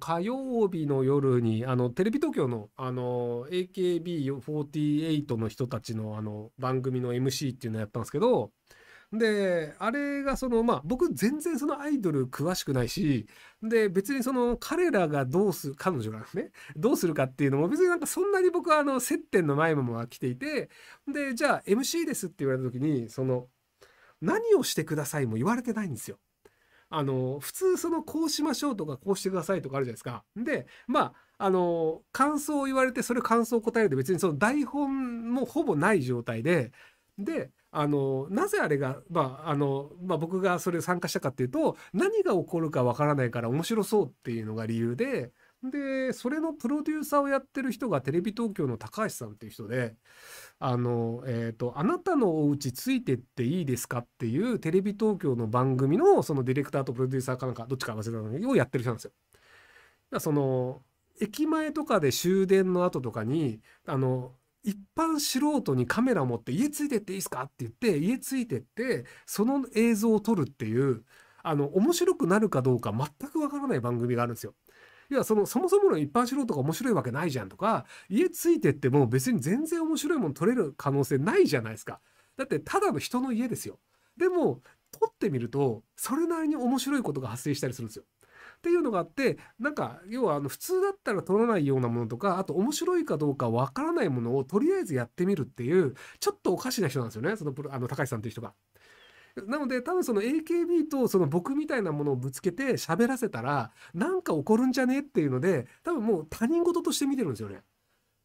火曜日の夜にあのテレビ東京のあの AKB48 の人たちのあの番組の MC っていうのをやったんですけどであれがそのまあ僕全然そのアイドル詳しくないしで別にその彼らがどうする彼女がねどうするかっていうのも別になんかそんなに僕はあの接点の前も来ていてでじゃあ MC ですって言われた時にその何をしてくださいも言われてないんですよ。あの普通そのこうしましょうとかこうしてくださいとかあるじゃないですか。でまああの感想を言われてそれ感想を答えると別にその台本もほぼない状態でであのなぜあれが、まああのまあ、僕がそれ参加したかっていうと何が起こるかわからないから面白そうっていうのが理由でで、それのプロデューサーをやってる人がテレビ東京の高橋さんっていう人で、あの、えっ、ー、と、あなたのお家ついてっていいですかっていうテレビ東京の番組のそのディレクターとプロデューサーかなんか、どっちか忘れたのをやってる人なんですよ。その、駅前とかで終電の後とかに、あの、一般素人にカメラ持って家ついてっていいですかって言って、家ついてって、その映像を撮るっていう、あの、面白くなるかどうか全くわからない番組があるんですよ。いや、その、そもそもの一般素人が面白いわけないじゃんとか、家ついてっても別に全然面白いもの取れる可能性ないじゃないですか。だって、ただの人の家ですよ。でも、撮ってみると、それなりに面白いことが発生したりするんですよ。っていうのがあってなんか要はあの普通だったら取らないようなものとかあと面白いかどうかわからないものをとりあえずやってみるっていうちょっとおかしな人なんですよねそのあの高橋さんっていう人が。なので多分その AKB とその僕みたいなものをぶつけて喋らせたらなんか起こるんじゃねっていうので多分もう他人事として見てるんですよね。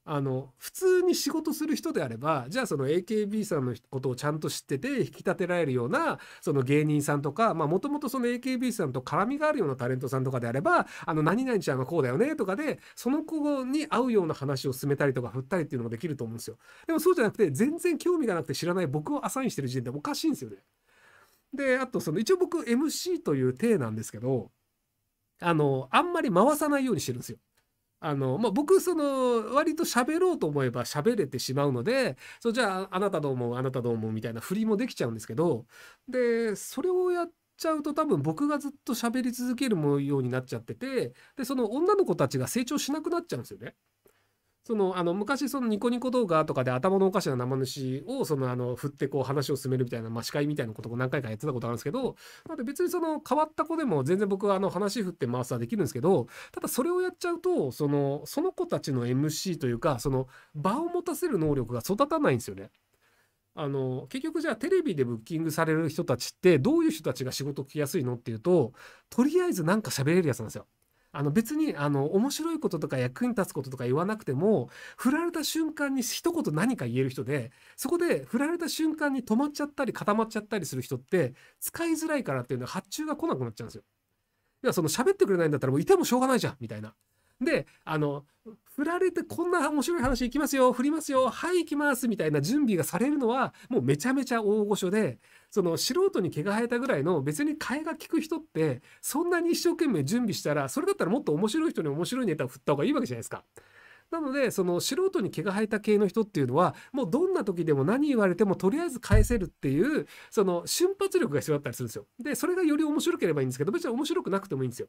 あの普通に仕事する人であればじゃあその AKB さんのことをちゃんと知ってて引き立てられるようなその芸人さんとかもともとその AKB さんと絡みがあるようなタレントさんとかであればあの何々ちゃんがこうだよねとかでその子に合うような話を進めたりとか振ったりっていうのができると思うんですよでもそうじゃなくて全然興味がなくて知らない僕をアサインしてる時点でおかしいんですよね。で、あとその、一応僕 MC という体なんですけど、あの、あんまり回さないようにしてるんですよ。あの、まあ、僕、その、割と喋ろうと思えば喋れてしまうので、そう、じゃあ、あなたどう思う、あなたどう思うみたいな振りもできちゃうんですけど、で、それをやっちゃうと多分僕がずっと喋り続けるようになっちゃっててでその女の子たちが成長しなくなっちゃうんですよね。そのあの昔そのニコニコ動画とかで頭のおかしな生主をそのあの振ってこう話を進めるみたいな、ま司会みたいなことを何回かやってたことあるんですけどなので別にその変わった子でも全然僕はあの話振って回すはできるんですけどただそれをやっちゃうとそのその子たちの MC というかその場を持たせる能力が育たないんですよね。あの結局じゃあテレビでブッキングされる人たちってどういう人たちが仕事来やすいのっていうととりあえずなんか喋れるやつなんですよ。あの別にあの面白いこととか役に立つこととか言わなくても振られた瞬間に一言何か言える人でそこで振られた瞬間に止まっちゃったり固まっちゃったりする人って使いづらいからっていうのは発注が来なくなっちゃうんですよ。いやその喋ってくれないんだったらもういてもしょうがないじゃんみたいな。であの振られてこんな面白い話いきますよ振りますよはい行きますみたいな準備がされるのはもうめちゃめちゃ大御所でその素人に毛が生えたぐらいの別に替えが利く人ってそんなに一生懸命準備したらそれだったらもっと面白い人に面白いネタを振った方がいいわけじゃないですか。なのでその素人に毛が生えた系の人っていうのはもうどんな時でも何言われてもとりあえず返せるっていうその瞬発力が必要だったりするんですよ。でそれがより面白ければいいんですけど別に面白くなくてもいいんですよ。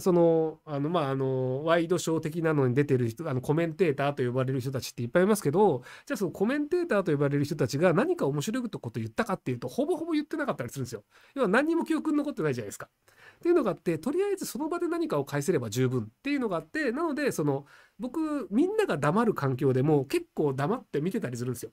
その、あの、まあ、あの、ワイドショー的なのに出てる人、あの、コメンテーターと呼ばれる人たちっていっぱいいますけど、じゃあそのコメンテーターと呼ばれる人たちが何か面白いこと言ったかっていうと、ほぼほぼ言ってなかったりするんですよ。要は何にも記憶に残ってないじゃないですか。っていうのがあって、とりあえずその場で何かを返せれば十分っていうのがあって、なので、その、僕、みんなが黙る環境でも結構黙って見てたりするんですよ。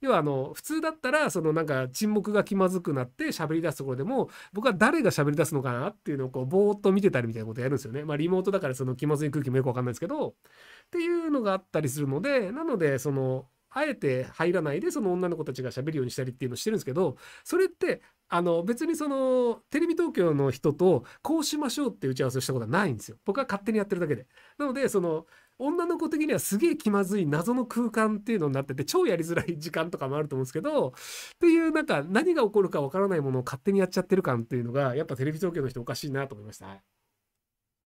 要はあの普通だったらそのなんか沈黙が気まずくなって喋り出すところでも僕は誰が喋り出すのかなっていうのをこうぼーっと見てたりみたいなことやるんですよね。まあリモートだからその気まずい空気もよくわかんないですけどっていうのがあったりするのでなのでそのあえて入らないでその女の子たちが喋るようにしたりっていうのをしてるんですけどそれってあの別にそのテレビ東京の人とこうしましょうって打ち合わせをしたことはないんですよ。僕は勝手にやってるだけで。なのでその女の子的にはすげえ気まずい謎の空間っていうのになってて超やりづらい時間とかもあると思うんですけどっていうなんか何が起こるかわからないものを勝手にやっちゃってる感っていうのがやっぱテレビ東京の人おかしいなと思いました。